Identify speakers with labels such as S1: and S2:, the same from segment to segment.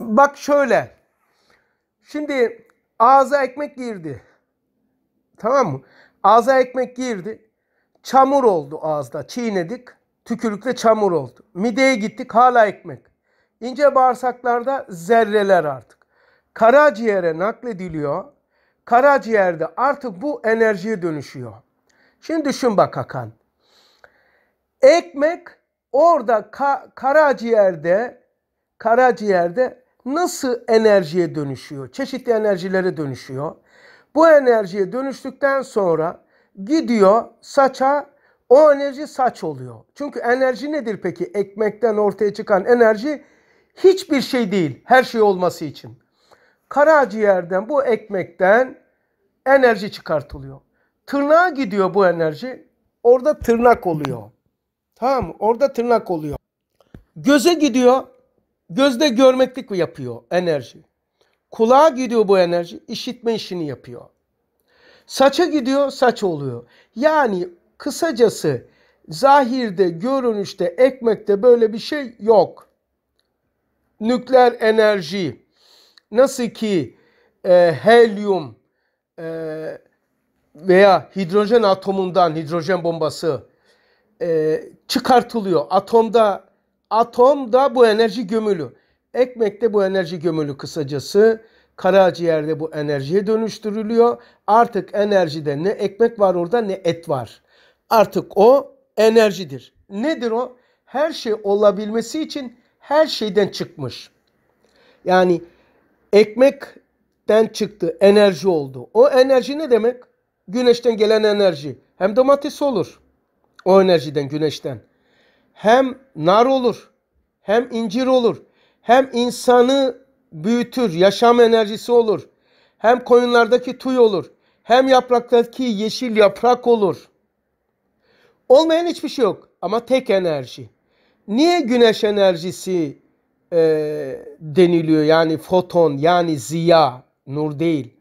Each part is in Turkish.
S1: Bak şöyle. Şimdi ağza ekmek girdi. Tamam mı? Ağza ekmek girdi. Çamur oldu ağızda. Çiğnedik. Tükürükle çamur oldu. Mideye gittik hala ekmek. İnce bağırsaklarda zerreler artık. Karaciğere naklediliyor. Karaciğerde artık bu enerjiye dönüşüyor. Şimdi düşün bak Hakan. Ekmek orada ka karaciğerde karaciğerde nasıl enerjiye dönüşüyor? Çeşitli enerjilere dönüşüyor. Bu enerjiye dönüştükten sonra gidiyor saça o enerji saç oluyor. Çünkü enerji nedir peki? Ekmekten ortaya çıkan enerji hiçbir şey değil her şey olması için. Karaciğerden bu ekmekten enerji çıkartılıyor. Tırnağa gidiyor bu enerji. Orada tırnak oluyor. Tamam Orada tırnak oluyor. Göze gidiyor. Gözde görmeklik yapıyor enerji. Kulağa gidiyor bu enerji, işitme işini yapıyor. Saça gidiyor, saç oluyor. Yani kısacası zahirde, görünüşte, ekmekte böyle bir şey yok. Nükleer enerji, nasıl ki e, helyum e, veya hidrojen atomundan hidrojen bombası e, çıkartılıyor. Atomda Atomda bu enerji gömülü. Ekmekte bu enerji gömülü kısacası. Karaciğerde bu enerjiye dönüştürülüyor. Artık enerjide ne ekmek var orada ne et var. Artık o enerjidir. Nedir o? Her şey olabilmesi için her şeyden çıkmış. Yani ekmekten çıktı, enerji oldu. O enerji ne demek? Güneşten gelen enerji. Hem domates olur. O enerjiden, güneşten hem nar olur, hem incir olur, hem insanı büyütür, yaşam enerjisi olur. Hem koyunlardaki tuy olur, hem yapraktaki yeşil yaprak olur. Olmayan hiçbir şey yok ama tek enerji. Niye güneş enerjisi e, deniliyor? Yani foton, yani ziya, nur değil.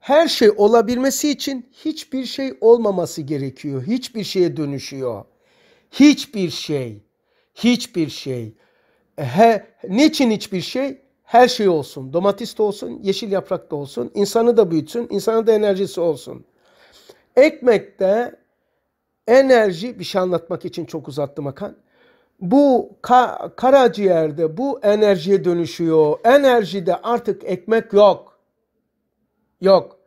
S1: Her şey olabilmesi için hiçbir şey olmaması gerekiyor. Hiçbir şeye dönüşüyor hiçbir şey, hiçbir şey. E, he, niçin hiçbir şey? Her şey olsun. Domates de olsun, yeşil yaprak da olsun. insanı da büyütsün, insanı da enerjisi olsun. Ekmekte enerji, bir şey anlatmak için çok uzattım Hakan. Bu ka, karaciğerde bu enerjiye dönüşüyor. Enerjide artık ekmek yok. Yok.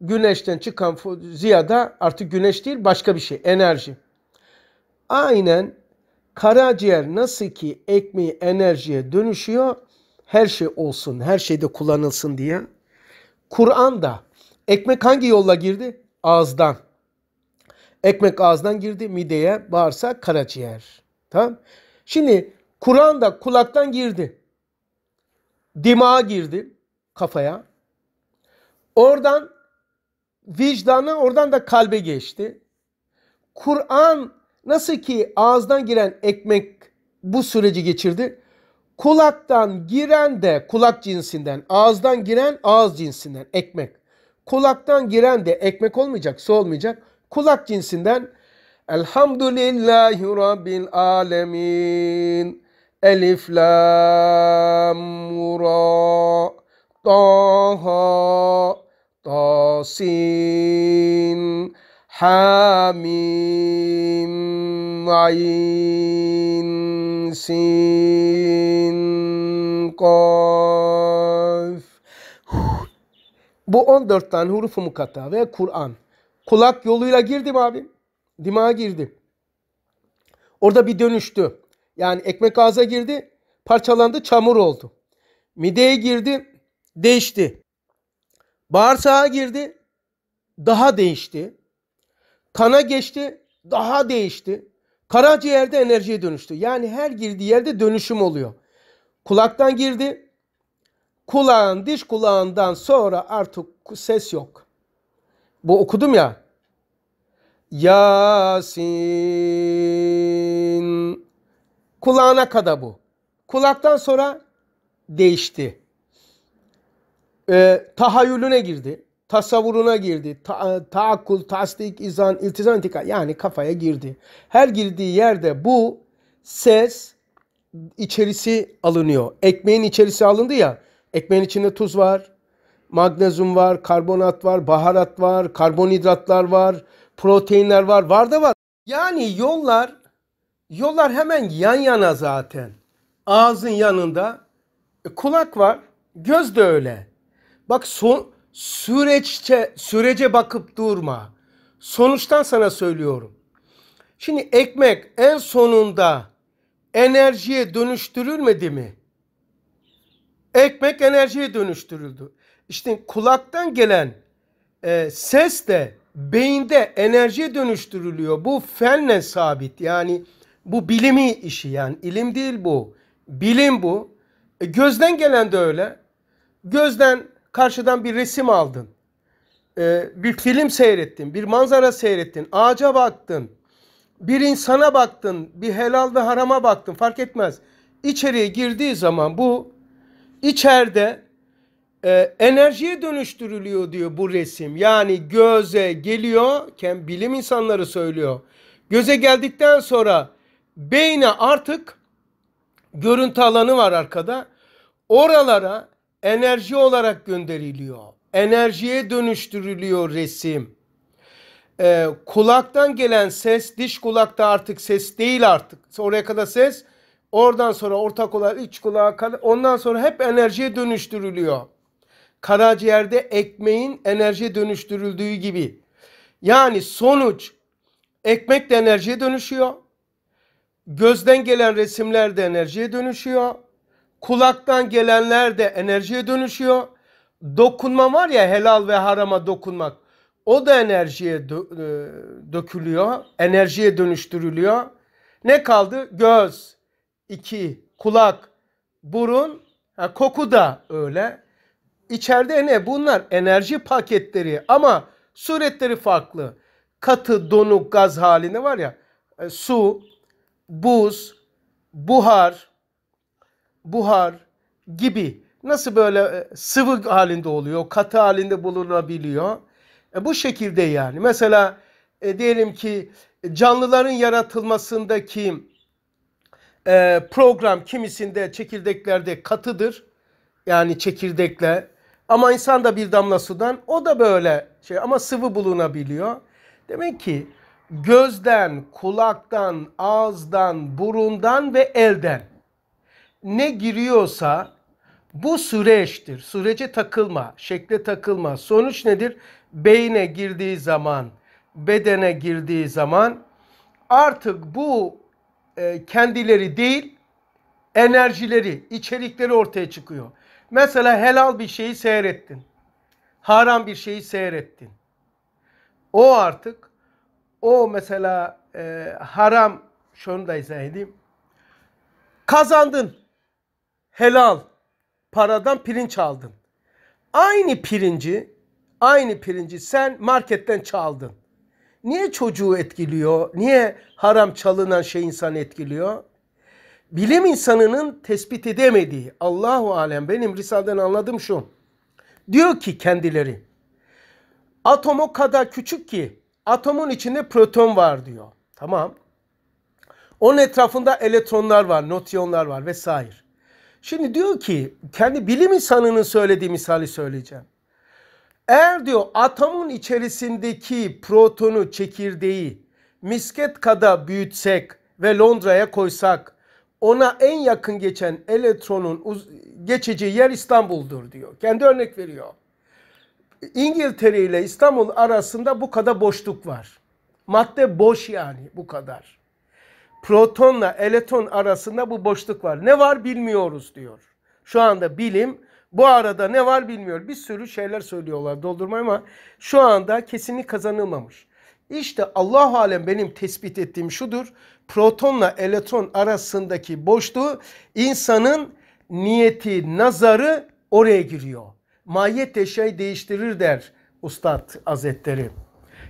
S1: Güneşten çıkan ziyada artık güneş değil başka bir şey enerji. Aynen karaciğer nasıl ki ekmeği enerjiye dönüşüyor, her şey olsun, her şeyde kullanılsın diye. Kur'an da ekmek hangi yolla girdi? Ağızdan. Ekmek ağızdan girdi mideye, bağırsak, karaciğer. Tamam? Şimdi Kur'an da kulaktan girdi. Dimağa girdi kafaya. Oradan vicdana, oradan da kalbe geçti. Kur'an Nasıl ki ağızdan giren ekmek bu süreci geçirdi. Kulaktan giren de kulak cinsinden, ağızdan giren ağız cinsinden ekmek. Kulaktan giren de ekmek olmayacak, su olmayacak. Kulak cinsinden Elhamdülillahi Rabbil Alemin Elif Lam Ra Taha Tasin حميم عين sin kaf bu 14 tane huruf mukatta ve Kur'an. Kulak yoluyla girdim abi. Dimağa girdi. Orada bir dönüştü. Yani ekmek ağza girdi, parçalandı, çamur oldu. Mideye girdi, değişti. Bağırsağa girdi, daha değişti. Kana geçti, daha değişti. Karaciğerde enerjiye dönüştü. Yani her girdiği yerde dönüşüm oluyor. Kulaktan girdi. Kulağın, diş kulağından sonra artık ses yok. Bu okudum ya. Yasin. Kulağına kadar bu. Kulaktan sonra değişti. Ee, tahayyülüne girdi tasavvuruna girdi. Ta, taakkul, tasdik, izan, iltizan, intikal yani kafaya girdi. Her girdiği yerde bu ses içerisi alınıyor. Ekmeğin içerisi alındı ya. Ekmeğin içinde tuz var, magnezyum var, karbonat var, baharat var, karbonhidratlar var, proteinler var, var da var. Yani yollar yollar hemen yan yana zaten. Ağzın yanında e, kulak var, göz de öyle. Bak son, Süreçte sürece bakıp durma. Sonuçtan sana söylüyorum. Şimdi ekmek en sonunda enerjiye dönüştürülmedi mi? Ekmek enerjiye dönüştürüldü. İşte kulaktan gelen e, ses de beyinde enerjiye dönüştürülüyor. Bu fenle sabit. Yani bu bilimi işi yani ilim değil bu. Bilim bu. E, gözden gelen de öyle. Gözden karşıdan bir resim aldın. Ee, bir film seyrettin, bir manzara seyrettin, ağaca baktın, bir insana baktın, bir helal ve harama baktın fark etmez. İçeriye girdiği zaman bu içeride e, enerjiye dönüştürülüyor diyor bu resim. Yani göze geliyorken bilim insanları söylüyor. Göze geldikten sonra beyne artık görüntü alanı var arkada. Oralara enerji olarak gönderiliyor. Enerjiye dönüştürülüyor resim. Ee, kulaktan gelen ses, diş kulakta artık ses değil artık. Oraya kadar ses, oradan sonra orta kulağa, iç kulağa, ondan sonra hep enerjiye dönüştürülüyor. Karaciğerde ekmeğin enerjiye dönüştürüldüğü gibi. Yani sonuç ekmek de enerjiye dönüşüyor. Gözden gelen resimler de enerjiye dönüşüyor. Kulaktan gelenler de enerjiye dönüşüyor. Dokunma var ya helal ve harama dokunmak. O da enerjiye dö- e, dökülüyor. Enerjiye dönüştürülüyor. Ne kaldı? Göz, iki, kulak, burun, ha, koku da öyle. İçeride ne? Bunlar enerji paketleri ama suretleri farklı. Katı, donuk, gaz halinde var ya. E, su, buz, buhar, buhar gibi nasıl böyle e, sıvı halinde oluyor, katı halinde bulunabiliyor. E bu şekilde yani. Mesela e, diyelim ki canlıların yaratılmasındaki e, program kimisinde çekirdeklerde katıdır. Yani çekirdekle ama insan da bir damla sudan o da böyle şey ama sıvı bulunabiliyor. Demek ki gözden, kulaktan, ağızdan, burundan ve elden ne giriyorsa bu süreçtir. Sürece takılma, şekle takılma. Sonuç nedir? Beyne girdiği zaman, bedene girdiği zaman artık bu e, kendileri değil, enerjileri, içerikleri ortaya çıkıyor. Mesela helal bir şeyi seyrettin. Haram bir şeyi seyrettin. O artık o mesela e, haram şunu da izah edeyim. Kazandın helal paradan pirinç aldın. Aynı pirinci, aynı pirinci sen marketten çaldın. Niye çocuğu etkiliyor? Niye haram çalınan şey insanı etkiliyor? Bilim insanının tespit edemediği, Allahu alem benim risaleden anladım şu. Diyor ki kendileri, atom o kadar küçük ki atomun içinde proton var diyor. Tamam. Onun etrafında elektronlar var, nötronlar var vesaire. Şimdi diyor ki kendi bilim insanının söylediği misali söyleyeceğim. Eğer diyor atomun içerisindeki protonu çekirdeği misket kadar büyütsek ve Londra'ya koysak ona en yakın geçen elektronun geçeceği yer İstanbul'dur diyor. Kendi örnek veriyor. İngiltere ile İstanbul arasında bu kadar boşluk var. Madde boş yani bu kadar protonla elektron arasında bu boşluk var. Ne var bilmiyoruz diyor. Şu anda bilim bu arada ne var bilmiyor. Bir sürü şeyler söylüyorlar doldurma ama şu anda kesinlik kazanılmamış. İşte Allah alem benim tespit ettiğim şudur. Protonla elektron arasındaki boşluğu insanın niyeti, nazarı oraya giriyor. Mahiyet şey değiştirir der Ustad Hazretleri.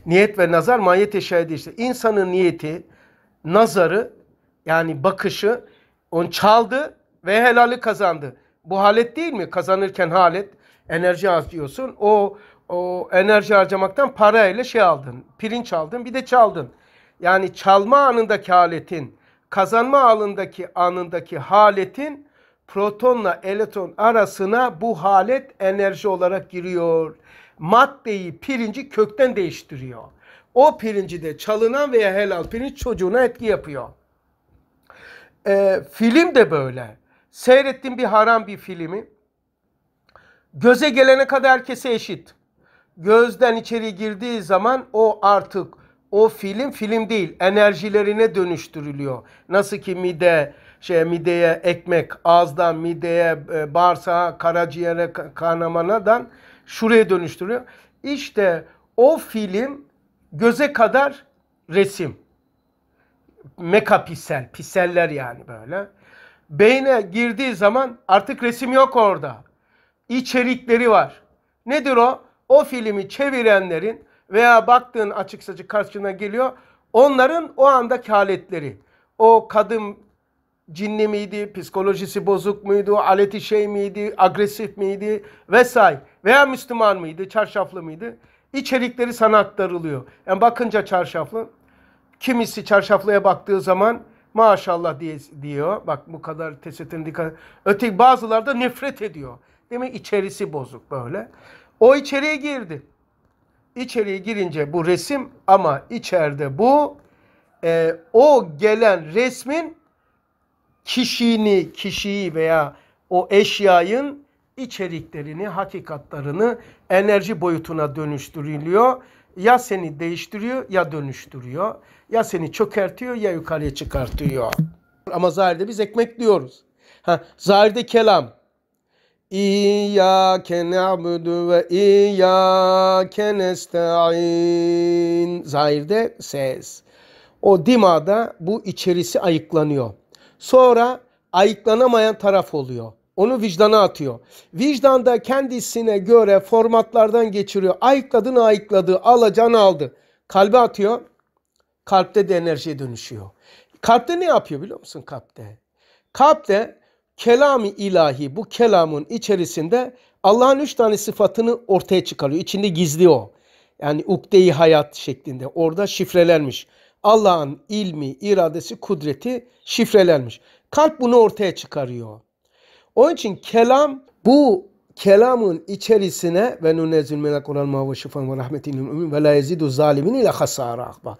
S1: Niyet ve nazar mahiyet eşyayı değiştirir. İnsanın niyeti, nazarı yani bakışı onu çaldı ve helali kazandı. Bu halet değil mi? Kazanırken halet enerji harcıyorsun. O o enerji harcamaktan parayla şey aldın. Pirinç aldın bir de çaldın. Yani çalma anındaki haletin, kazanma anındaki anındaki haletin protonla elektron arasına bu halet enerji olarak giriyor. Maddeyi, pirinci kökten değiştiriyor o pirinci de çalınan veya helal pirinç çocuğuna etki yapıyor. Ee, film de böyle. Seyrettiğim bir haram bir filmi. Göze gelene kadar herkese eşit. Gözden içeri girdiği zaman o artık o film film değil enerjilerine dönüştürülüyor. Nasıl ki mide şey mideye ekmek, ağızdan mideye, e, bağırsağa, karaciğere, kanamanadan şuraya dönüştürüyor. İşte o film göze kadar resim. Meka pisel, piseller yani böyle. Beyne girdiği zaman artık resim yok orada. İçerikleri var. Nedir o? O filmi çevirenlerin veya baktığın açık saçık karşına geliyor. Onların o andaki haletleri. O kadın cinli miydi, psikolojisi bozuk muydu, aleti şey miydi, agresif miydi vesaire. Veya Müslüman mıydı, çarşaflı mıydı? içerikleri sana aktarılıyor. Yani bakınca çarşaflı, kimisi çarşaflıya baktığı zaman maşallah diye, diyor. Bak bu kadar tesetin dikkat. Öteki bazıları da nefret ediyor. Değil mi? İçerisi bozuk böyle. O içeriye girdi. İçeriye girince bu resim ama içeride bu e, o gelen resmin kişini, kişiyi veya o eşyayın içeriklerini, hakikatlarını enerji boyutuna dönüştürülüyor. Ya seni değiştiriyor ya dönüştürüyor. Ya seni çökertiyor ya yukarıya çıkartıyor. Ama zahirde biz ekmek diyoruz. Ha, zahirde kelam. İyyâke ne'budu ve iyyâke nesta'in. Zahirde ses. O dimada bu içerisi ayıklanıyor. Sonra ayıklanamayan taraf oluyor. Onu vicdana atıyor. Vicdanda kendisine göre formatlardan geçiriyor. Ayıkladığını ayıkladı, alacağını aldı. Kalbe atıyor. Kalpte de enerjiye dönüşüyor. Kalpte ne yapıyor biliyor musun kalpte? Kalpte kelami ilahi bu kelamın içerisinde Allah'ın üç tane sıfatını ortaya çıkarıyor. İçinde gizli o. Yani ukdeyi hayat şeklinde. Orada şifrelenmiş. Allah'ın ilmi, iradesi, kudreti şifrelenmiş. Kalp bunu ortaya çıkarıyor. Onun için kelam bu kelamın içerisine ve nunezül melek olan muhavve şifan ve rahmetinin ümün ve la yezidu zalimin ile hasara akba.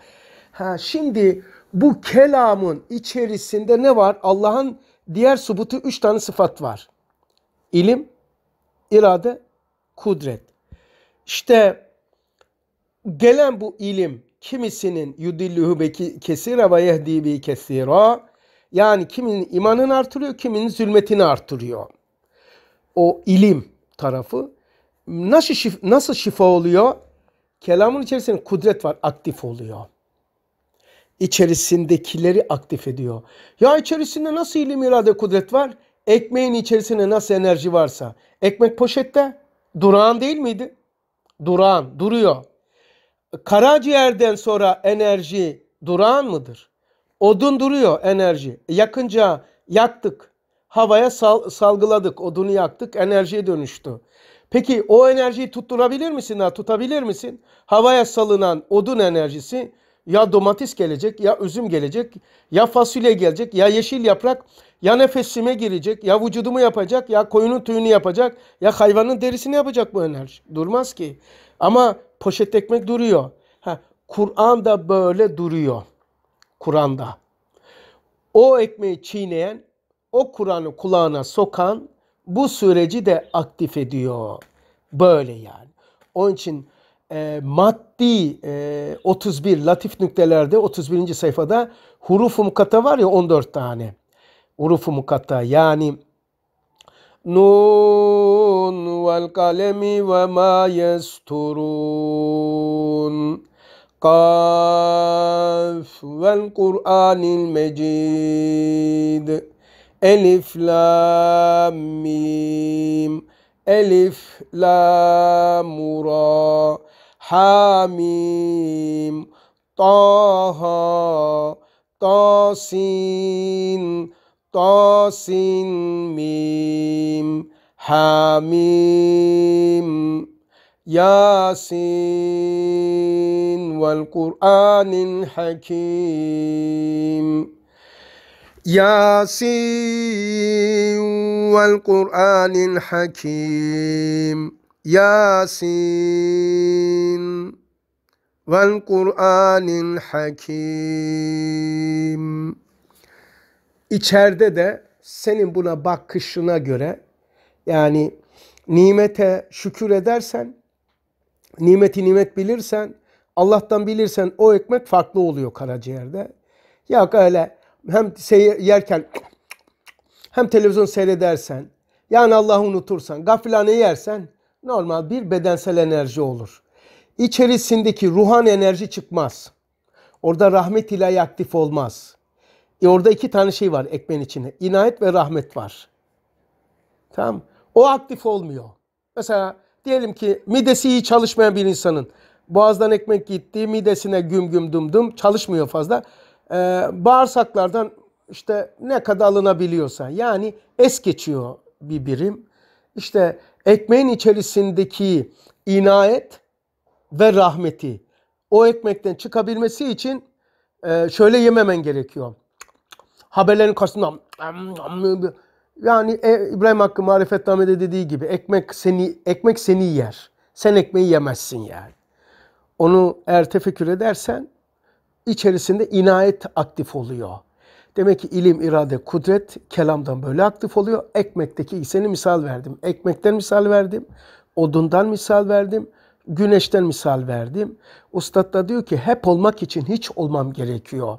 S1: Ha, şimdi bu kelamın içerisinde ne var? Allah'ın diğer subutu üç tane sıfat var. İlim, irade, kudret. İşte gelen bu ilim kimisinin yudillühü kesira ve yehdi bi kesira yani kimin imanını artırıyor, kimin zulmetini artırıyor. O ilim tarafı. Nasıl şifa, nasıl şifa oluyor? Kelamın içerisinde kudret var, aktif oluyor. İçerisindekileri aktif ediyor. Ya içerisinde nasıl ilim, irade, kudret var? Ekmeğin içerisinde nasıl enerji varsa. Ekmek poşette durağan değil miydi? Durağan, duruyor. Karaciğerden sonra enerji durağan mıdır? Odun duruyor enerji. Yakınca yaktık. Havaya sal, salgıladık. Odunu yaktık. Enerjiye dönüştü. Peki o enerjiyi tutturabilir misin? Ha? Tutabilir misin? Havaya salınan odun enerjisi ya domates gelecek, ya üzüm gelecek, ya fasulye gelecek, ya yeşil yaprak, ya nefesime girecek, ya vücudumu yapacak, ya koyunun tüyünü yapacak, ya hayvanın derisini yapacak bu enerji. Durmaz ki. Ama poşet ekmek duruyor. Kur'an da böyle duruyor. Kur'an'da. O ekmeği çiğneyen, o Kur'an'ı kulağına sokan bu süreci de aktif ediyor. Böyle yani. Onun için e, maddi e, 31 latif nüktelerde 31. sayfada huruf-u mukatta var ya 14 tane. Huruf-u mukatta yani Nun vel kalemi ve ma yesturun. قاف والقرآن المجيد ألف لام ميم ألف لام را حاميم طه طاسين طاسين ميم حاميم Yasin vel Kur'anil Hakim Yasin vel Kur'anil Hakim Yasin vel Kur'anil Hakim İçeride de senin buna bakışına göre yani nimete şükür edersen nimeti nimet bilirsen, Allah'tan bilirsen o ekmek farklı oluyor karaciğerde. Ya öyle hem seyir, yerken hem televizyon seyredersen, yani Allah'ı unutursan, gafilane yersen normal bir bedensel enerji olur. İçerisindeki ruhan enerji çıkmaz. Orada rahmet ilahi aktif olmaz. E orada iki tane şey var ekmeğin içinde. İnayet ve rahmet var. Tamam O aktif olmuyor. Mesela Diyelim ki midesi iyi çalışmayan bir insanın boğazdan ekmek gitti, midesine güm güm dum dum çalışmıyor fazla. Ee, bağırsaklardan işte ne kadar alınabiliyorsa yani es geçiyor bir birim. işte ekmeğin içerisindeki inayet ve rahmeti o ekmekten çıkabilmesi için şöyle yememen gerekiyor. Haberlerin karşısında yani e, İbrahim Hakkı Marifetname'de dediği gibi ekmek seni ekmek seni yer. Sen ekmeği yemezsin yani. Onu eğer tefekkür edersen içerisinde inayet aktif oluyor. Demek ki ilim, irade, kudret kelamdan böyle aktif oluyor. Ekmekteki seni misal verdim. Ekmekten misal verdim. Odundan misal verdim. Güneşten misal verdim. Ustad da diyor ki hep olmak için hiç olmam gerekiyor.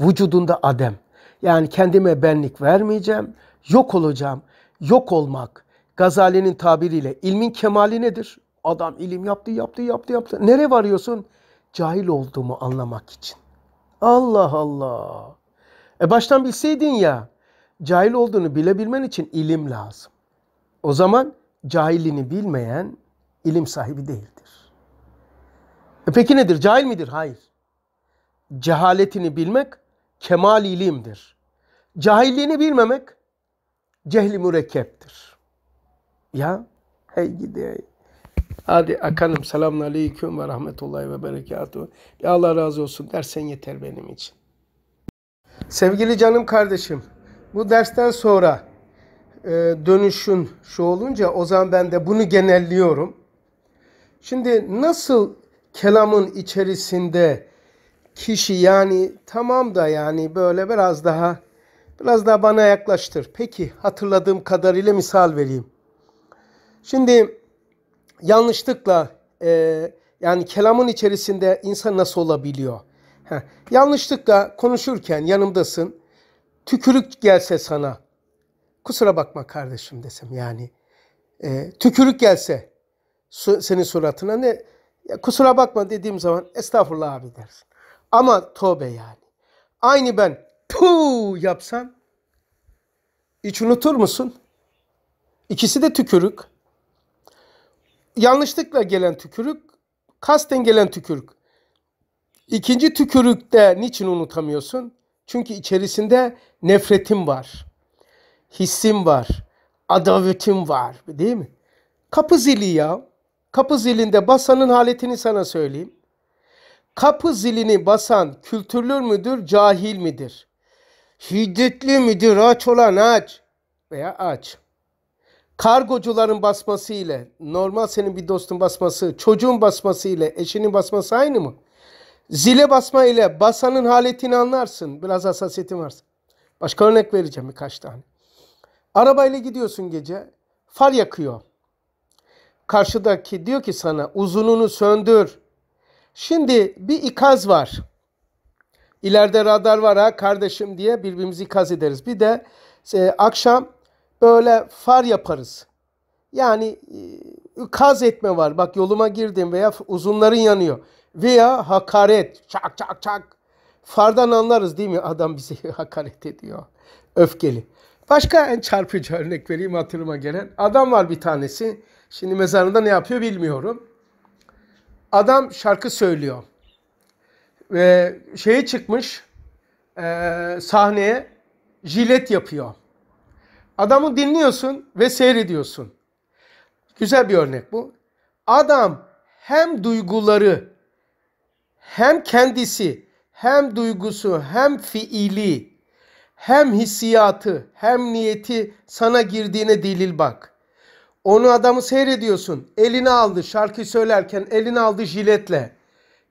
S1: Vücudunda adem. Yani kendime benlik vermeyeceğim Yok olacağım. Yok olmak. Gazali'nin tabiriyle ilmin kemali nedir? Adam ilim yaptı, yaptı, yaptı, yaptı. Nereye varıyorsun? Cahil olduğumu anlamak için. Allah Allah. E baştan bilseydin ya. Cahil olduğunu bilebilmen için ilim lazım. O zaman cahilini bilmeyen ilim sahibi değildir. E peki nedir? Cahil midir? Hayır. Cehaletini bilmek kemal ilimdir. Cahilliğini bilmemek cehli mürekkeptir. Ya hey gidi hey. Hadi akanım selamun aleyküm ve rahmetullahi ve berekatuhu. Allah razı olsun dersen yeter benim için. Sevgili canım kardeşim bu dersten sonra e, dönüşün şu olunca o zaman ben de bunu genelliyorum. Şimdi nasıl kelamın içerisinde kişi yani tamam da yani böyle biraz daha Biraz daha bana yaklaştır. Peki hatırladığım kadarıyla misal vereyim. Şimdi yanlışlıkla e, yani kelamın içerisinde insan nasıl olabiliyor? Heh, yanlışlıkla konuşurken yanımdasın. Tükürük gelse sana. Kusura bakma kardeşim desem yani. E, tükürük gelse su, senin suratına ne? Ya, kusura bakma dediğim zaman estağfurullah abi dersin. Ama tövbe yani. Aynı ben pu yapsan hiç unutur musun? İkisi de tükürük. Yanlışlıkla gelen tükürük, kasten gelen tükürük. İkinci tükürükte niçin unutamıyorsun? Çünkü içerisinde nefretim var. Hissim var. Adavetim var. Değil mi? Kapı zili ya. Kapı zilinde basanın haletini sana söyleyeyim. Kapı zilini basan kültürlü müdür, cahil midir? Şiddetli müdür aç olan aç veya aç. Kargocuların basması ile normal senin bir dostun basması, çocuğun basması ile eşinin basması aynı mı? Zile basma ile basanın haletini anlarsın. Biraz hassasiyetin varsa. Başka örnek vereceğim birkaç tane. Arabayla gidiyorsun gece. Far yakıyor. Karşıdaki diyor ki sana uzununu söndür. Şimdi bir ikaz var. İleride radar var ha kardeşim diye birbirimizi ikaz ederiz. Bir de e, akşam böyle far yaparız. Yani e, kaz etme var. Bak yoluma girdim veya uzunların yanıyor. Veya hakaret. Çak çak çak. Fardan anlarız değil mi? Adam bizi hakaret ediyor. Öfkeli. Başka en çarpıcı örnek vereyim hatırıma gelen. Adam var bir tanesi. Şimdi mezarında ne yapıyor bilmiyorum. Adam şarkı söylüyor ve şeye çıkmış e, sahneye jilet yapıyor. Adamı dinliyorsun ve seyrediyorsun. Güzel bir örnek bu. Adam hem duyguları hem kendisi hem duygusu hem fiili hem hissiyatı hem niyeti sana girdiğine delil bak. Onu adamı seyrediyorsun. Elini aldı şarkı söylerken elini aldı jiletle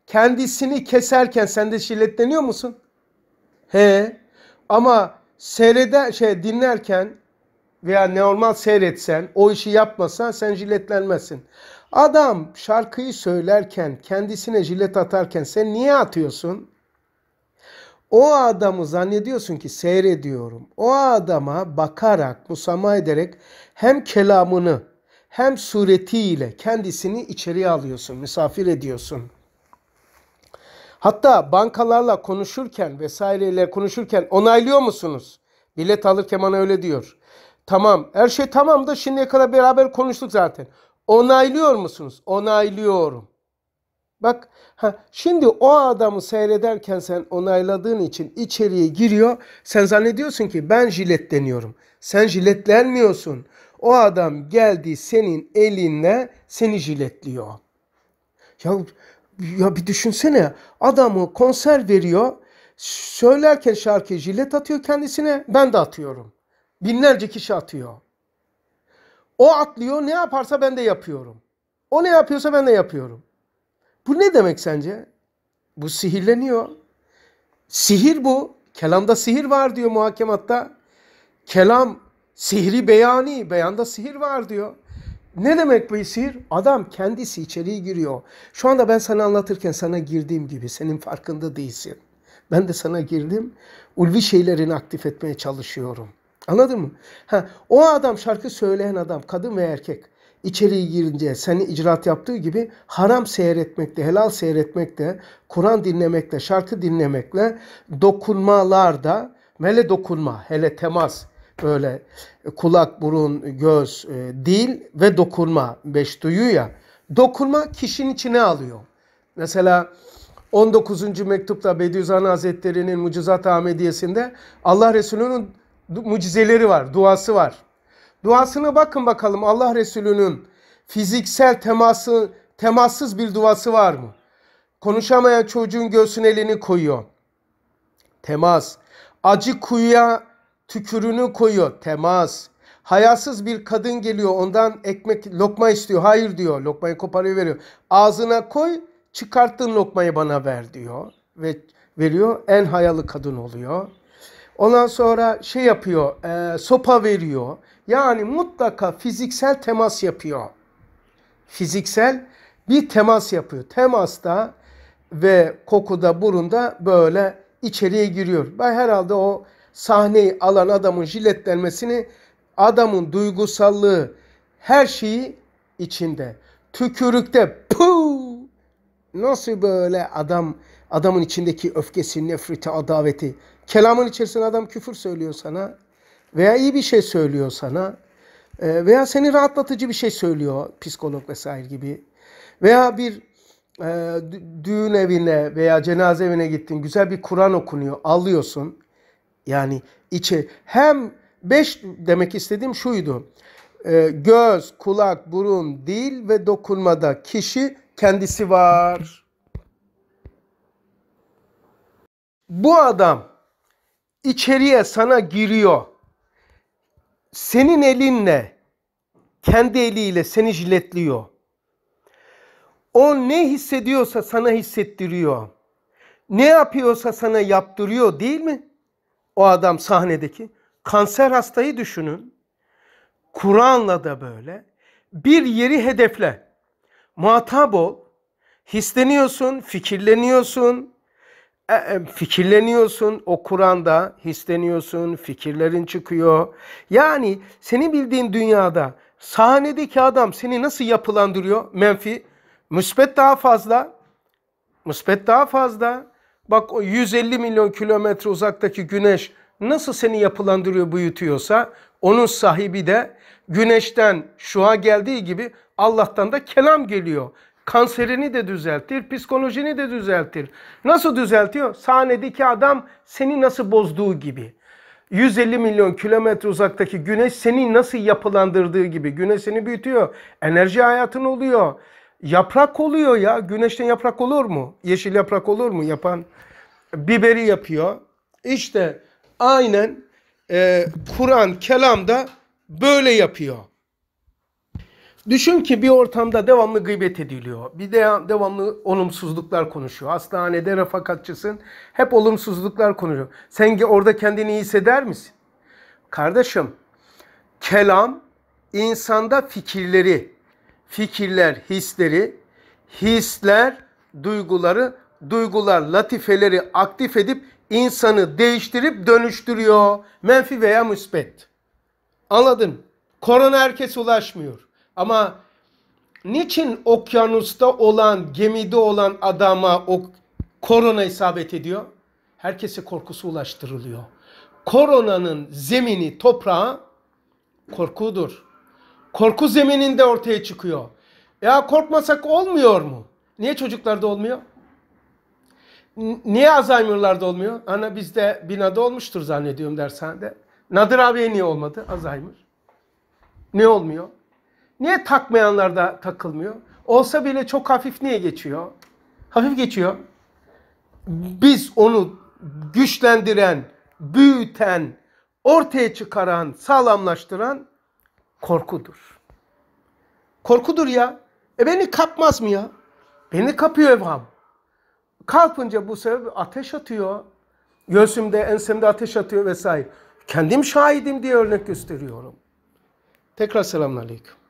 S1: kendisini keserken sen de şiddetleniyor musun? He. Ama seyreder şey dinlerken veya normal seyretsen, o işi yapmasan sen jiletlenmezsin. Adam şarkıyı söylerken, kendisine jilet atarken sen niye atıyorsun? O adamı zannediyorsun ki seyrediyorum. O adama bakarak, musama ederek hem kelamını hem suretiyle kendisini içeriye alıyorsun, misafir ediyorsun.'' Hatta bankalarla konuşurken vesaireyle konuşurken onaylıyor musunuz? Bilet alırken bana öyle diyor. Tamam her şey tamam da şimdiye kadar beraber konuştuk zaten. Onaylıyor musunuz? Onaylıyorum. Bak ha, şimdi o adamı seyrederken sen onayladığın için içeriye giriyor. Sen zannediyorsun ki ben jiletleniyorum. Sen jiletlenmiyorsun. O adam geldi senin elinle seni jiletliyor. Ya ya bir düşünsene adamı konser veriyor. Söylerken şarkı jilet atıyor kendisine. Ben de atıyorum. Binlerce kişi atıyor. O atlıyor ne yaparsa ben de yapıyorum. O ne yapıyorsa ben de yapıyorum. Bu ne demek sence? Bu sihirleniyor. Sihir bu. Kelamda sihir var diyor muhakematta. Kelam sihri beyani, beyanda sihir var diyor. Ne demek bu sihir? Adam kendisi içeriye giriyor. Şu anda ben sana anlatırken sana girdiğim gibi senin farkında değilsin. Ben de sana girdim. Ulvi şeylerini aktif etmeye çalışıyorum. Anladın mı? Ha, o adam şarkı söyleyen adam kadın ve erkek içeriye girince seni icraat yaptığı gibi haram seyretmekte, helal seyretmekte, Kur'an dinlemekle, şarkı dinlemekle, dokunmalarda, mele dokunma, hele temas, öyle e, kulak, burun, göz, e, dil ve dokunma. Beş duyu ya. Dokunma kişinin içine alıyor. Mesela 19. mektupta Bediüzzaman Hazretleri'nin Mucizat Ahmediyesinde Allah Resulü'nün mucizeleri var, duası var. Duasına bakın bakalım Allah Resulü'nün fiziksel teması, temassız bir duası var mı? Konuşamayan çocuğun göğsüne elini koyuyor. Temas. Acı kuyuya tükürünü koyuyor. Temas. Hayasız bir kadın geliyor ondan ekmek lokma istiyor. Hayır diyor lokmayı koparıyor veriyor. Ağzına koy çıkarttın lokmayı bana ver diyor. Ve veriyor en hayalı kadın oluyor. Ondan sonra şey yapıyor e, sopa veriyor. Yani mutlaka fiziksel temas yapıyor. Fiziksel bir temas yapıyor. Temasta ve kokuda burunda böyle içeriye giriyor. Ben herhalde o sahneyi alan adamın jiletlenmesini adamın duygusallığı her şeyi içinde. Tükürükte puu nasıl böyle adam adamın içindeki öfkesi, nefreti, adaveti. Kelamın içerisinde adam küfür söylüyor sana veya iyi bir şey söylüyor sana e, veya seni rahatlatıcı bir şey söylüyor psikolog vesaire gibi. Veya bir e, düğün evine veya cenaze evine gittin güzel bir Kur'an okunuyor alıyorsun. Yani içi hem beş demek istediğim şuydu. Ee, göz, kulak, burun, dil ve dokunmada kişi kendisi var. Bu adam içeriye sana giriyor. Senin elinle, kendi eliyle seni jiletliyor. O ne hissediyorsa sana hissettiriyor. Ne yapıyorsa sana yaptırıyor değil mi? o adam sahnedeki. Kanser hastayı düşünün. Kur'an'la da böyle. Bir yeri hedefle. Muhatap ol. Hisleniyorsun, fikirleniyorsun. E, e fikirleniyorsun o Kur'an'da hisleniyorsun, fikirlerin çıkıyor. Yani seni bildiğin dünyada sahnedeki adam seni nasıl yapılandırıyor? Menfi, müspet daha fazla, müspet daha fazla, Bak o 150 milyon kilometre uzaktaki güneş nasıl seni yapılandırıyor, büyütüyorsa onun sahibi de güneşten şua geldiği gibi Allah'tan da kelam geliyor. Kanserini de düzeltir, psikolojini de düzeltir. Nasıl düzeltiyor? Sahnedeki adam seni nasıl bozduğu gibi. 150 milyon kilometre uzaktaki güneş seni nasıl yapılandırdığı gibi. Güneş seni büyütüyor. Enerji hayatın oluyor. Yaprak oluyor ya. Güneşten yaprak olur mu? Yeşil yaprak olur mu? Yapan biberi yapıyor. İşte aynen e, Kur'an, kelamda böyle yapıyor. Düşün ki bir ortamda devamlı gıybet ediliyor. Bir de devamlı olumsuzluklar konuşuyor. Hastanede refakatçısın. Hep olumsuzluklar konuşuyor. Sen orada kendini iyi hisseder misin? Kardeşim, kelam insanda fikirleri, fikirler hisleri, hisler duyguları, duygular latifeleri aktif edip insanı değiştirip dönüştürüyor. Menfi veya müsbet. Anladın? Korona herkes ulaşmıyor. Ama niçin okyanusta olan, gemide olan adama o korona isabet ediyor? Herkese korkusu ulaştırılıyor. Koronanın zemini, toprağı korkudur korku zemininde ortaya çıkıyor. Ya korkmasak olmuyor mu? Niye çocuklarda olmuyor? Niye Alzheimer'larda olmuyor? Ana bizde binada olmuştur zannediyorum dershanede. Nadir abiye niye olmadı Alzheimer? Ne olmuyor? Niye takmayanlarda takılmıyor? Olsa bile çok hafif niye geçiyor? Hafif geçiyor. Biz onu güçlendiren, büyüten, ortaya çıkaran, sağlamlaştıran korkudur. Korkudur ya. E beni kapmaz mı ya? Beni kapıyor evham. Kalkınca bu sebep ateş atıyor. Göğsümde, ensemde ateş atıyor vesaire. Kendim şahidim diye örnek gösteriyorum. Tekrar selamünaleyküm.